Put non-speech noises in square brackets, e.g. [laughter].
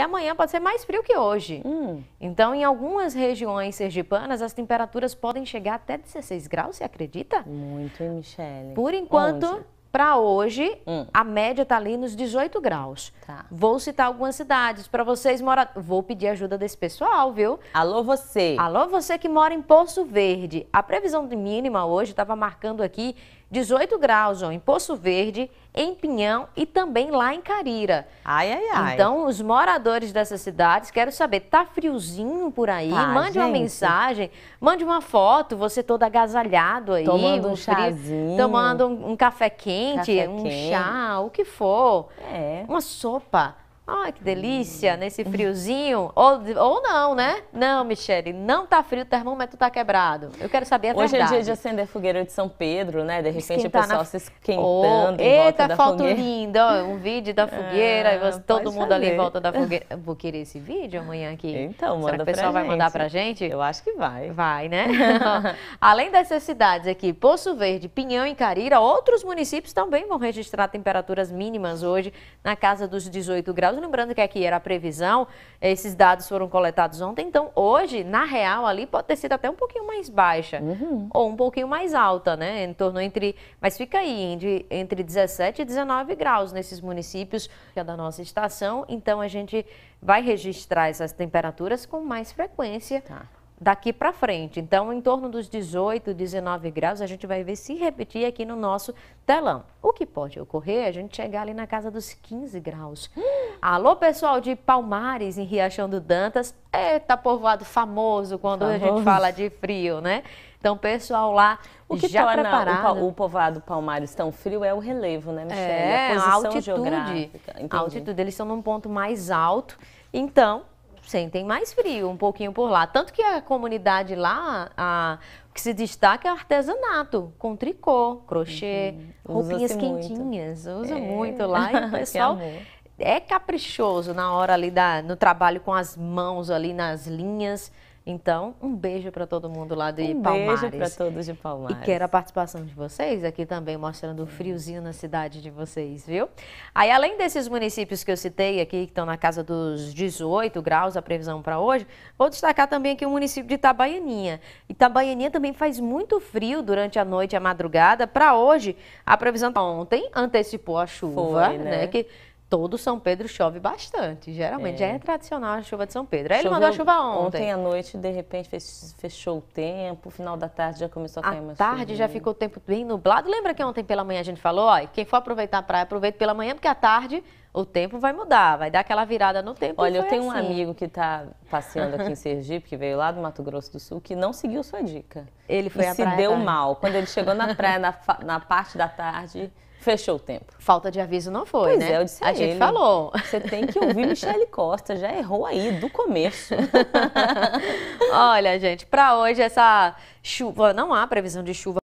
E amanhã pode ser mais frio que hoje. Hum. Então, em algumas regiões sergipanas, as temperaturas podem chegar até 16 graus, você acredita? Muito, Michele. Por enquanto, para hoje, hum. a média está ali nos 18 graus. Tá. Vou citar algumas cidades para vocês morar. Vou pedir ajuda desse pessoal, viu? Alô, você. Alô, você que mora em Poço Verde. A previsão de mínima hoje estava marcando aqui 18 graus ó, em Poço Verde, em Pinhão e também lá em Carira. Ai, ai, ai. Então, os moradores dessas cidades, quero saber, tá friozinho por aí? Tá, mande gente. uma mensagem, mande uma foto, você todo agasalhado aí. Tomando um, um chazinho. tomando um, um café, quente, café um quente, um chá, o que for. É. Uma sopa. Ai, que delícia, hum. nesse friozinho. Ou, ou não, né? Não, Michele, não tá frio, o termômetro tá quebrado. Eu quero saber a Hoje verdade. Hoje é dia de acender fogueira de São Pedro, né? De repente o pessoal na... se esquentando oh, em volta da foto fogueira. linda, um vídeo da [laughs] é, fogueira, todo mundo fazer. ali em volta da fogueira. [laughs] Eu vou querer esse vídeo amanhã aqui. Então, Será que o pessoal vai mandar pra gente? Eu acho que vai. Vai, né? [laughs] Além dessas cidades aqui, Poço Verde, Pinhão e Carira, outros municípios também vão registrar temperaturas mínimas hoje na casa dos 18 graus. Lembrando, que aqui era a previsão, eh, esses dados foram coletados ontem, então hoje, na real, ali pode ter sido até um pouquinho mais baixa uhum. ou um pouquinho mais alta, né? Em torno entre. Mas fica aí, entre, entre 17 e 19 graus nesses municípios que é da nossa estação, então a gente vai registrar essas temperaturas com mais frequência. Tá daqui para frente. Então, em torno dos 18, 19 graus, a gente vai ver se repetir aqui no nosso telão. O que pode ocorrer é a gente chegar ali na casa dos 15 graus. Alô, pessoal de Palmares, em Riachão do Dantas. Eita, povoado famoso quando famoso. a gente fala de frio, né? Então, pessoal lá o que já torna preparado. O, o povoado Palmares tão frio é o relevo, né, Michelle? É, a, posição a altitude. Geográfica. Entendi. A altitude, eles estão num ponto mais alto. Então, sentem mais frio um pouquinho por lá. Tanto que a comunidade lá, a, que se destaca é o artesanato, com tricô, crochê, uhum. roupinhas quentinhas. Muito. Usa é. muito lá e o [laughs] pessoal é caprichoso na hora ali da, no trabalho com as mãos ali nas linhas. Então, um beijo para todo mundo lá de um Palmares. Um beijo para todos de Palmares. E quero a participação de vocês aqui também, mostrando o friozinho na cidade de vocês, viu? Aí, além desses municípios que eu citei aqui, que estão na casa dos 18 graus, a previsão para hoje, vou destacar também aqui o município de Itabaianinha. Itabaianinha também faz muito frio durante a noite e a madrugada. Para hoje, a previsão tá ontem antecipou a chuva, Foi, né? né? Que todo São Pedro chove bastante. Geralmente, é. já é tradicional a chuva de São Pedro. Aí Choveu ele mandou a chuva ontem. Ontem à noite, de repente, fechou o tempo, final da tarde já começou a, a cair mais tarde já ficou o tempo bem nublado. Lembra que ontem pela manhã a gente falou, ó, quem for aproveitar a praia, aproveita pela manhã, porque à tarde o tempo vai mudar, vai dar aquela virada no tempo. Olha, eu tenho assim. um amigo que está passeando aqui em [laughs] Sergipe, que veio lá do Mato Grosso do Sul, que não seguiu sua dica. Ele foi e à se praia, deu mal. Quando ele chegou na praia, na, na parte da tarde, fechou o tempo. Falta de aviso não foi, pois né? É, eu disse a, a gente ele, falou. Você tem que ouvir Michele Costa, já errou aí do começo. [laughs] Olha, gente, para hoje essa chuva, não há previsão de chuva